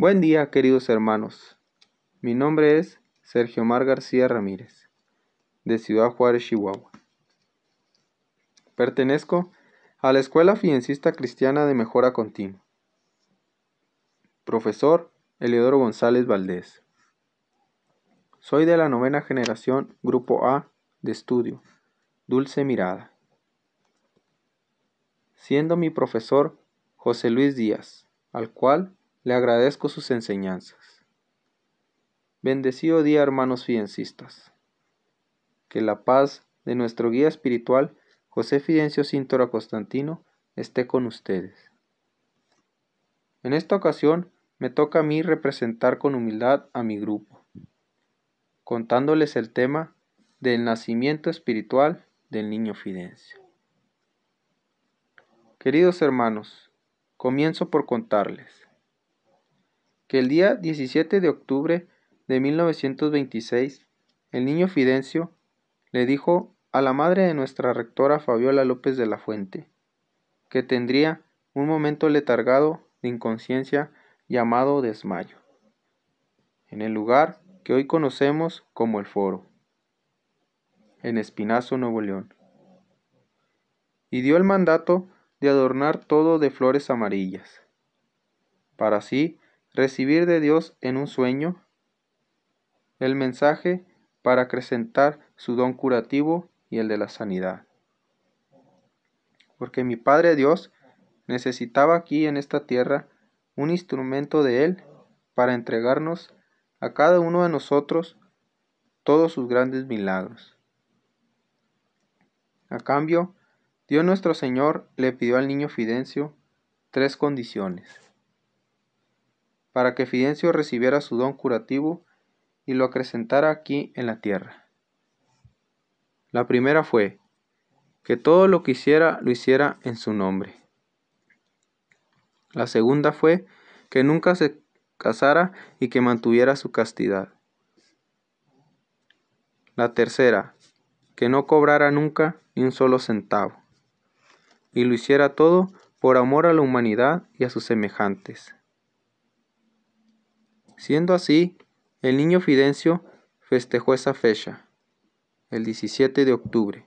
Buen día, queridos hermanos. Mi nombre es Sergio Mar García Ramírez, de Ciudad Juárez, Chihuahua. Pertenezco a la Escuela Fiencista Cristiana de Mejora Continua. Profesor Eleodoro González Valdés. Soy de la novena generación, Grupo A, de estudio, Dulce Mirada. Siendo mi profesor José Luis Díaz, al cual le agradezco sus enseñanzas. Bendecido día, hermanos fidencistas. Que la paz de nuestro guía espiritual, José Fidencio Cíntora Constantino, esté con ustedes. En esta ocasión me toca a mí representar con humildad a mi grupo, contándoles el tema del nacimiento espiritual del niño Fidencio. Queridos hermanos, comienzo por contarles que el día 17 de octubre de 1926, el niño Fidencio le dijo a la madre de nuestra rectora Fabiola López de la Fuente, que tendría un momento letargado de inconsciencia llamado desmayo, en el lugar que hoy conocemos como el Foro, en Espinazo, Nuevo León, y dio el mandato de adornar todo de flores amarillas, para así recibir de Dios en un sueño el mensaje para acrecentar su don curativo y el de la sanidad. Porque mi Padre Dios necesitaba aquí en esta tierra un instrumento de Él para entregarnos a cada uno de nosotros todos sus grandes milagros. A cambio, Dios nuestro Señor le pidió al niño Fidencio tres condiciones para que Fidencio recibiera su don curativo y lo acrecentara aquí en la tierra. La primera fue que todo lo que hiciera lo hiciera en su nombre. La segunda fue que nunca se casara y que mantuviera su castidad. La tercera, que no cobrara nunca ni un solo centavo, y lo hiciera todo por amor a la humanidad y a sus semejantes. Siendo así, el niño Fidencio festejó esa fecha, el 17 de octubre,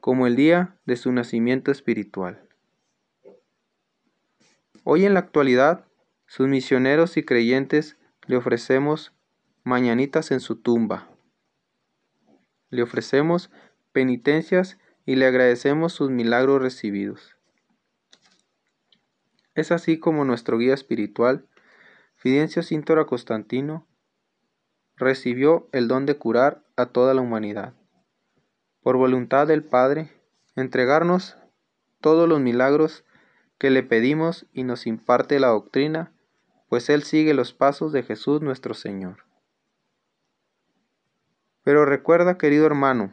como el día de su nacimiento espiritual. Hoy en la actualidad, sus misioneros y creyentes le ofrecemos mañanitas en su tumba. Le ofrecemos penitencias y le agradecemos sus milagros recibidos. Es así como nuestro guía espiritual Fidencio Cíntora Constantino recibió el don de curar a toda la humanidad. Por voluntad del Padre, entregarnos todos los milagros que le pedimos y nos imparte la doctrina, pues Él sigue los pasos de Jesús nuestro Señor. Pero recuerda, querido hermano,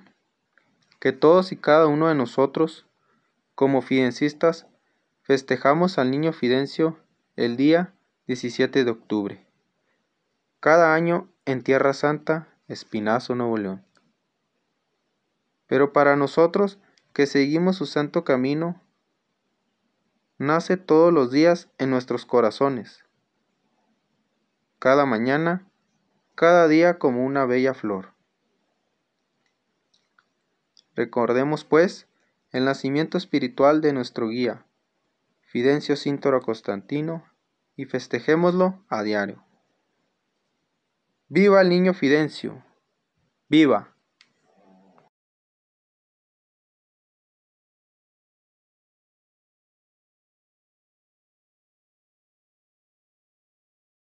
que todos y cada uno de nosotros, como fidencistas, festejamos al niño Fidencio el día 17 de octubre. Cada año en Tierra Santa, Espinazo, Nuevo León. Pero para nosotros que seguimos su santo camino, nace todos los días en nuestros corazones. Cada mañana, cada día como una bella flor. Recordemos pues el nacimiento espiritual de nuestro guía, Fidencio Síntoro Constantino, y festejémoslo a diario. Viva el niño Fidencio. Viva.